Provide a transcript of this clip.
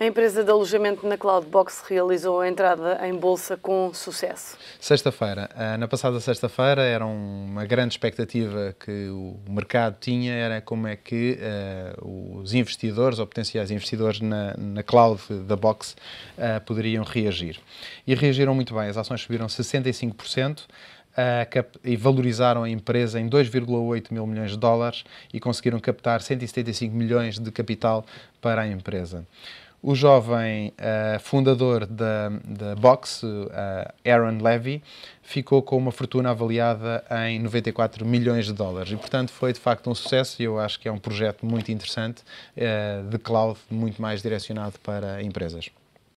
A empresa de alojamento na Cloudbox realizou a entrada em bolsa com sucesso. Sexta-feira. Ah, na passada sexta-feira era uma grande expectativa que o mercado tinha, era como é que uh, os investidores ou potenciais investidores na, na cloud da Box uh, poderiam reagir. E reagiram muito bem. As ações subiram 65%. e valorizaram a empresa em 2,8 mil milhões de dólares e conseguiram captar 175 milhões de capital para a empresa o jovem uh, fundador da, da Box, uh, Aaron Levy, ficou com uma fortuna avaliada em 94 milhões de dólares. E, portanto, foi de facto um sucesso e eu acho que é um projeto muito interessante uh, de cloud, muito mais direcionado para empresas.